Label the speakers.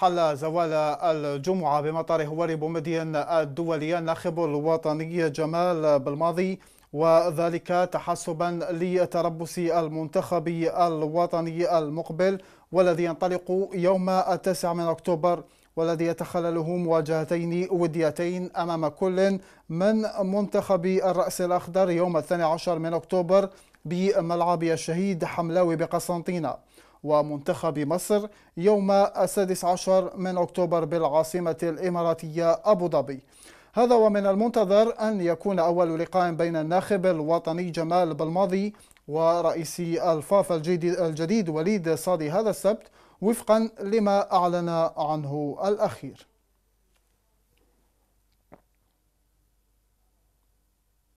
Speaker 1: حل زوال الجمعة بمطار هواري بومدين الدولي الناخب الوطني جمال بالماضي وذلك تحسبا لتربص المنتخب الوطني المقبل والذي ينطلق يوم التاسع من أكتوبر والذي يتخلله مواجهتين وديتين أمام كل من منتخب الرأس الأخضر يوم الثاني عشر من أكتوبر بملعب الشهيد حملاوي بقسنطينة ومنتخب مصر يوم السادس عشر من أكتوبر بالعاصمة الإماراتية أبو ظبي هذا ومن المنتظر أن يكون أول لقاء بين الناخب الوطني جمال بالماضي ورئيس الفاف الجديد وليد صادي هذا السبت وفقا لما أعلن عنه الأخير